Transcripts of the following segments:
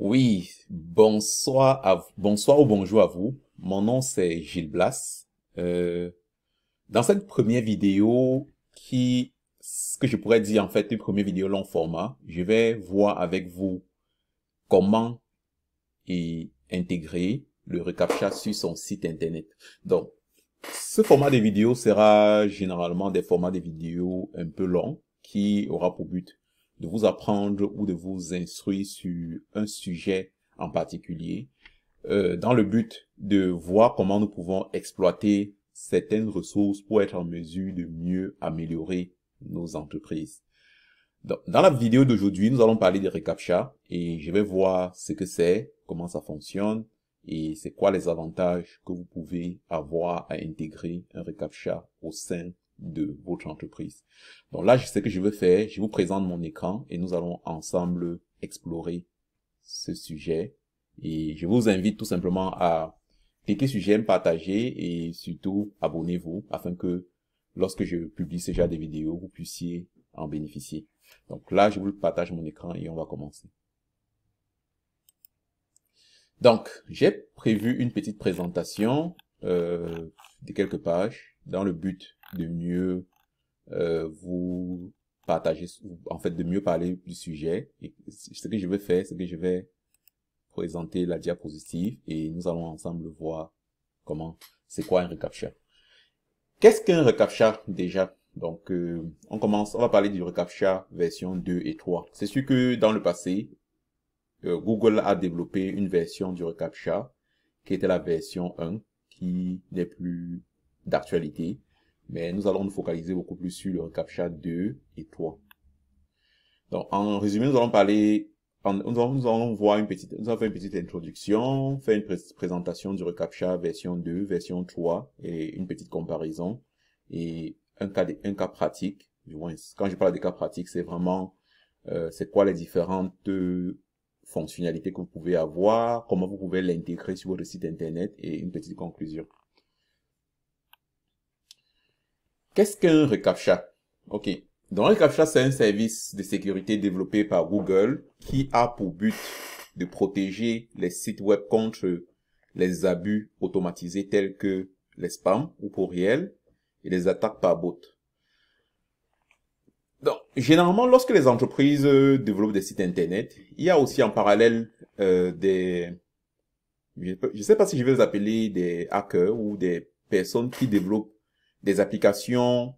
Oui, bonsoir, à, bonsoir ou bonjour à vous. Mon nom c'est Gilles Blas. Euh, dans cette première vidéo qui, ce que je pourrais dire en fait, une première vidéo long format, je vais voir avec vous comment intégrer le recaptcha sur son site internet. Donc, ce format de vidéo sera généralement des formats de vidéos un peu longs qui aura pour but de vous apprendre ou de vous instruire sur un sujet en particulier, euh, dans le but de voir comment nous pouvons exploiter certaines ressources pour être en mesure de mieux améliorer nos entreprises. dans la vidéo d'aujourd'hui, nous allons parler de ReCAPTCHA et je vais voir ce que c'est, comment ça fonctionne et c'est quoi les avantages que vous pouvez avoir à intégrer un ReCAPTCHA au sein de votre entreprise. Donc là, ce que je veux faire, je vous présente mon écran et nous allons ensemble explorer ce sujet. Et je vous invite tout simplement à cliquer sur j'aime, partager et surtout abonnez-vous afin que lorsque je publie ce genre de vidéos, vous puissiez en bénéficier. Donc là, je vous partage mon écran et on va commencer. Donc, j'ai prévu une petite présentation euh, de quelques pages dans le but de mieux euh, vous partager, en fait, de mieux parler du sujet. Et ce que je vais faire, c'est que je vais présenter la diapositive et nous allons ensemble voir comment, c'est quoi un recaptcha. Qu'est-ce qu'un recaptcha déjà Donc, euh, on commence, on va parler du recaptcha version 2 et 3. C'est sûr que dans le passé, euh, Google a développé une version du recaptcha qui était la version 1 qui n'est plus d'actualité mais nous allons nous focaliser beaucoup plus sur le reCAPTCHA 2 et 3. Donc, en résumé, nous allons parler, nous, allons, voir une petite, nous allons faire une petite introduction, faire une présentation du reCAPTCHA version 2, version 3, et une petite comparaison, et un cas, un cas pratique, du moins, quand je parle des cas pratiques, c'est vraiment, euh, c'est quoi les différentes fonctionnalités que vous pouvez avoir, comment vous pouvez l'intégrer sur votre site internet, et une petite conclusion. Qu'est-ce qu'un reCAPTCHA OK. Donc, reCAPTCHA, c'est un service de sécurité développé par Google qui a pour but de protéger les sites web contre les abus automatisés tels que les spams ou courriels et les attaques par bot. Donc, généralement, lorsque les entreprises euh, développent des sites Internet, il y a aussi en parallèle euh, des... Je ne sais pas si je vais les appeler des hackers ou des personnes qui développent des applications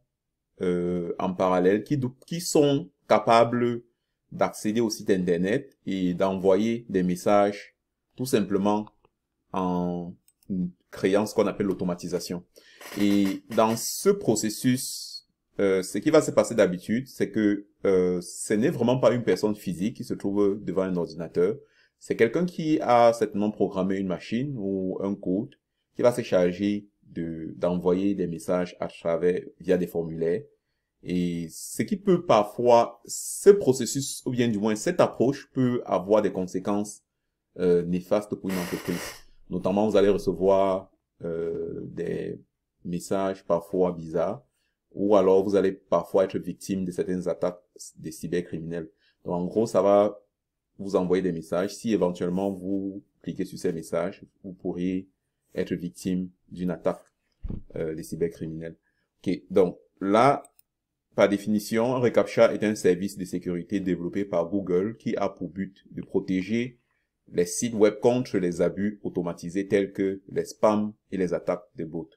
euh, en parallèle qui, qui sont capables d'accéder au site internet et d'envoyer des messages tout simplement en créant ce qu'on appelle l'automatisation. Et dans ce processus, euh, ce qui va se passer d'habitude, c'est que euh, ce n'est vraiment pas une personne physique qui se trouve devant un ordinateur. C'est quelqu'un qui a certainement programmé une machine ou un code qui va se charger d'envoyer des messages à travers via des formulaires et ce qui peut parfois ce processus ou bien du moins cette approche peut avoir des conséquences euh, néfastes pour une entreprise notamment vous allez recevoir euh, des messages parfois bizarres ou alors vous allez parfois être victime de certaines attaques des cybercriminels donc en gros ça va vous envoyer des messages si éventuellement vous cliquez sur ces messages vous pourriez être victime d'une attaque euh, des cybercriminels. Ok, donc là, par définition, ReCAPTCHA est un service de sécurité développé par Google qui a pour but de protéger les sites web contre les abus automatisés tels que les spams et les attaques de bots.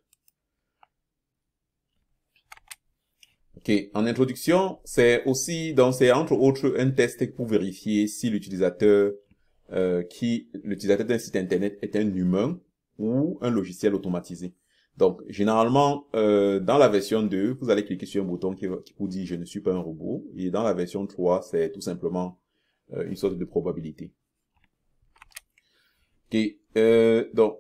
Ok, en introduction, c'est aussi, donc c'est entre autres un test pour vérifier si l'utilisateur euh, qui l'utilisateur d'un site internet est un humain ou un logiciel automatisé. Donc, généralement, euh, dans la version 2, vous allez cliquer sur un bouton qui, vous dit « Je ne suis pas un robot ». Et dans la version 3, c'est tout simplement euh, une sorte de probabilité. Ok, euh, donc,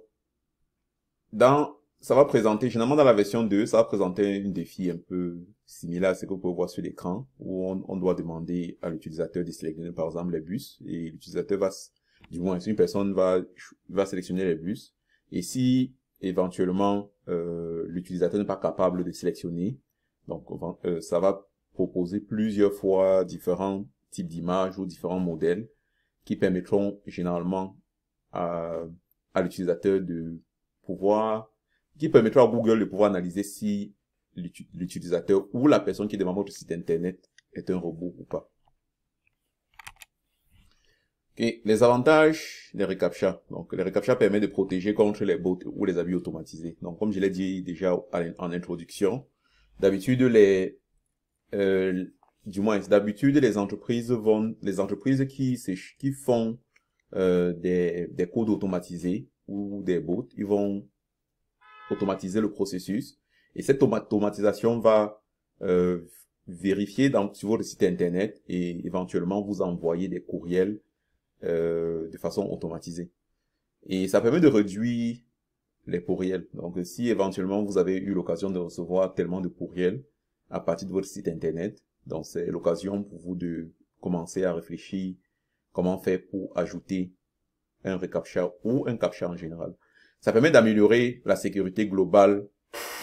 dans, ça va présenter, généralement dans la version 2, ça va présenter un défi un peu similaire à ce que vous pouvez voir sur l'écran, où on, on, doit demander à l'utilisateur de sélectionner par exemple les bus, et l'utilisateur va, du moins, une personne va, va sélectionner les bus, et si éventuellement euh, l'utilisateur n'est pas capable de sélectionner, donc euh, ça va proposer plusieurs fois différents types d'images ou différents modèles qui permettront généralement à, à l'utilisateur de pouvoir, qui permettra à Google de pouvoir analyser si l'utilisateur ou la personne qui demande votre site internet est un robot ou pas. Les avantages des ReCAPTCHA. Donc, les ReCAPTCHA permet de protéger contre les bots ou les avis automatisés. Donc, comme je l'ai dit déjà en introduction, d'habitude, les, euh, du moins, d'habitude, les entreprises vont, les entreprises qui, qui font euh, des, des codes automatisés ou des bots, ils vont automatiser le processus. Et cette automatisation va euh, vérifier dans, sur votre site internet et éventuellement vous envoyer des courriels euh, de façon automatisée. Et ça permet de réduire les pourriels. Donc si éventuellement vous avez eu l'occasion de recevoir tellement de pourriels à partir de votre site internet, donc c'est l'occasion pour vous de commencer à réfléchir comment faire pour ajouter un recaptcha ou un captcha en général. Ça permet d'améliorer la sécurité globale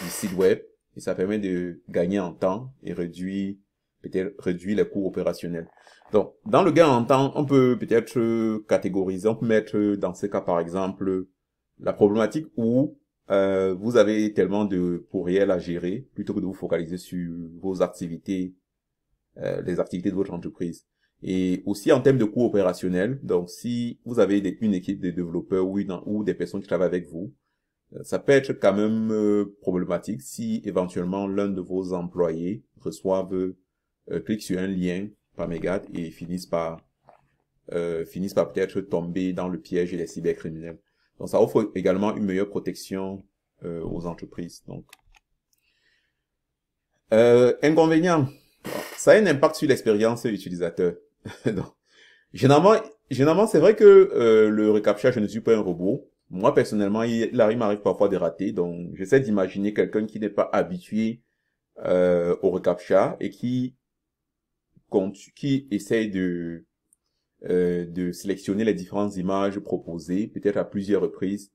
du site web et ça permet de gagner en temps et réduire peut-être réduire les coûts opérationnels. Donc, dans le gain en temps, on peut peut-être euh, catégoriser, on peut mettre euh, dans ce cas, par exemple, la problématique où euh, vous avez tellement de courriels à gérer, plutôt que de vous focaliser sur vos activités, les activités de votre entreprise. Et aussi en termes de coûts opérationnels, donc si vous avez une équipe de développeurs ou, des personnes qui travaillent avec vous, ça peut être quand même problématique si éventuellement l'un de vos employés reçoive euh, cliquent sur un lien par mégate et finissent par euh, finissent par peut-être tomber dans le piège et les cybercriminels. Donc ça offre également une meilleure protection euh, aux entreprises. Donc euh, inconvénient, ça a un impact sur l'expérience utilisateur. donc, généralement, généralement c'est vrai que euh, le recaptcha, je ne suis pas un robot. Moi personnellement, il, m'arrive parfois de rater. Donc j'essaie d'imaginer quelqu'un qui n'est pas habitué euh, au recaptcha et qui qui essaye de, euh, de sélectionner les différentes images proposées, peut-être à plusieurs reprises,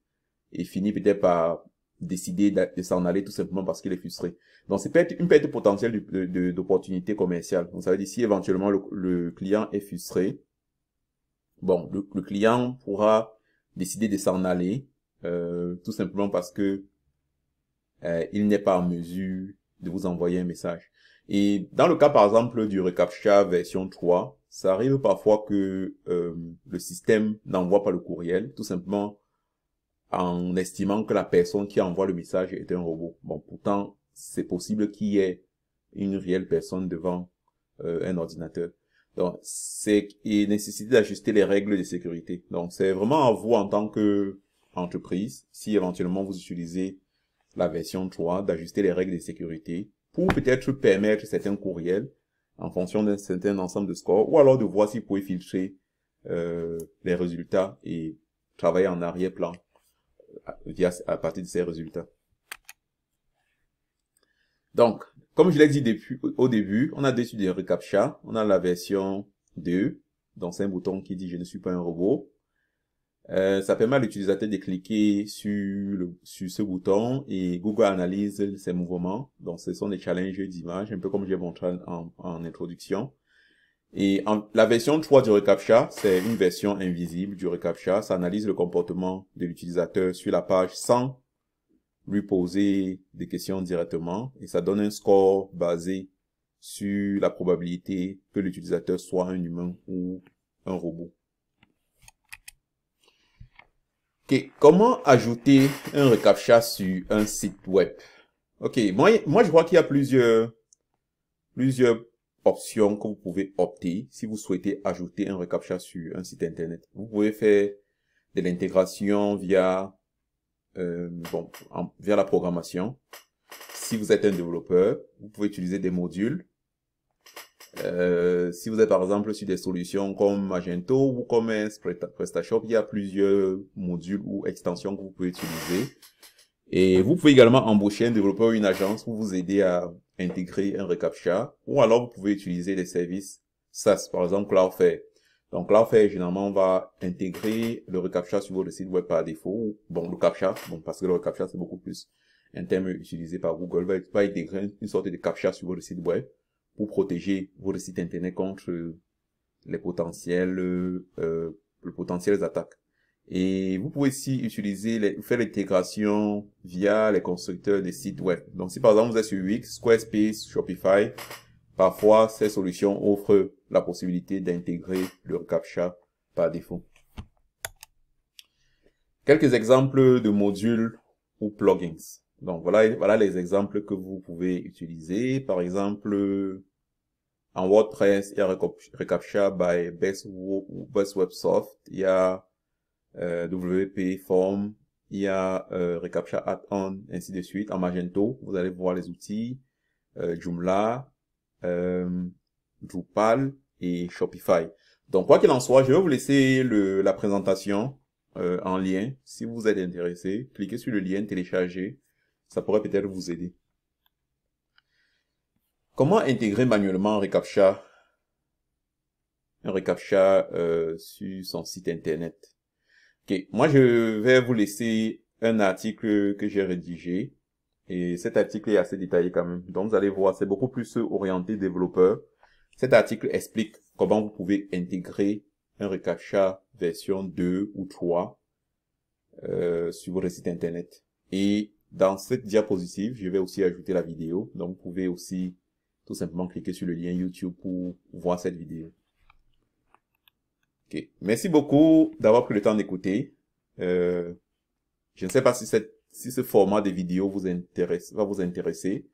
et finit peut-être par décider de s'en aller tout simplement parce qu'il est frustré. Donc c'est peut-être une perte potentielle d'opportunité commerciale. Donc ça veut dire si éventuellement le, client est frustré, bon, le, client pourra décider de s'en aller euh, tout simplement parce que euh, il n'est pas en mesure de vous envoyer un message. Et dans le cas, par exemple, du ReCAPTCHA version 3, ça arrive parfois que euh, le système n'envoie pas le courriel, tout simplement en estimant que la personne qui envoie le message est un robot. Bon, pourtant, c'est possible qu'il y ait une réelle personne devant euh, un ordinateur. Donc, c'est il nécessite d'ajuster les règles de sécurité. Donc, c'est vraiment à vous en tant que entreprise, si éventuellement vous utilisez la version 3, d'ajuster les règles de sécurité pour peut-être permettre certains courriels en fonction d'un certain ensemble de scores, ou alors de voir si vous pouvez filtrer euh, les résultats et travailler en arrière-plan euh, via à partir de ces résultats. Donc, comme je l'ai dit au début, on a dessus des recaptcha, on a la version 2, c'est un bouton qui dit je ne suis pas un robot. Euh, ça permet à l'utilisateur de cliquer sur, sur ce bouton et Google analyse ses mouvements. Donc, ce sont des challenges d'image, un peu comme j'ai montré en, en, introduction. Et la version 3 du ReCAPTCHA, c'est une version invisible du ReCAPTCHA. Ça analyse le comportement de l'utilisateur sur la page sans lui poser des questions directement. Et ça donne un score basé sur la probabilité que l'utilisateur soit un humain ou un robot. Comment ajouter un recaptcha sur un site web Ok, moi, je vois qu'il y a plusieurs, plusieurs options que vous pouvez opter si vous souhaitez ajouter un recaptcha sur un site internet. Vous pouvez faire de l'intégration via, euh, bon, via la programmation. Si vous êtes un développeur, vous pouvez utiliser des modules euh, si vous êtes par exemple sur des solutions comme Magento ou comme PrestaShop, il y a plusieurs modules ou extensions que vous pouvez utiliser. Et vous pouvez également embaucher un développeur ou une agence pour vous aider à intégrer un recaptcha. Ou alors vous pouvez utiliser les services SaaS, par exemple Cloudflare. Donc Cloudflare, généralement, va intégrer le recaptcha sur votre site web par défaut. Bon, le captcha, bon, parce que le recaptcha, c'est beaucoup plus un terme utilisé par Google, va, intégrer une sorte de captcha sur votre site web pour protéger votre site internet contre euh, les potentiels, euh, les potentielles attaques. Et vous pouvez aussi utiliser, les, faire l'intégration via les constructeurs de sites web. Donc si par exemple vous êtes sur Wix, Squarespace, Shopify, parfois ces solutions offrent la possibilité d'intégrer le CAPTCHA par défaut. Quelques exemples de modules ou plugins. Donc voilà, voilà les exemples que vous pouvez utiliser. Par exemple, euh, en WordPress, il y a ReCAPTCHA by Best, Best Websoft, il y a euh, WP Form, il y a euh, ReCAPTCHA Add-on, ainsi de suite. En Magento, vous allez voir les outils, Joomla, Drupal et Shopify. Donc quoi qu'il en soit, je vais vous laisser la présentation en lien. Si vous êtes intéressé, cliquez sur le lien, téléchargez ça pourrait peut-être vous aider. Comment intégrer manuellement un ReCAPTCHA un euh, sur son site internet Ok, moi je vais vous laisser un article que j'ai rédigé et cet article est assez détaillé quand même. Donc vous allez voir, c'est beaucoup plus orienté développeur. Cet article explique comment vous pouvez intégrer un reCAPTCHA version 2 ou 3 euh, sur votre site internet. Et dans cette diapositive, je vais aussi ajouter la vidéo. Donc, vous pouvez aussi tout simplement cliquer sur le lien YouTube pour voir cette vidéo. Ok, Merci beaucoup d'avoir pris le temps d'écouter. Euh, je ne sais pas si, cette, si ce format de vidéo vous intéresse, va vous intéresser.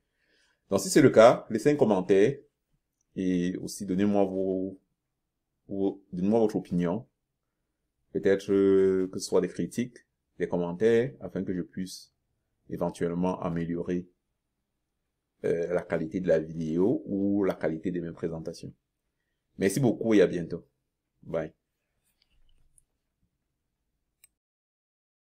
Donc, si c'est le cas, laissez un commentaire et aussi donnez-moi vos, vos donnez-moi votre opinion. Peut-être euh, que ce soit des critiques, des commentaires, afin que je puisse éventuellement améliorer euh, la qualité de la vidéo ou la qualité de mes présentations. Merci beaucoup et à bientôt. Bye.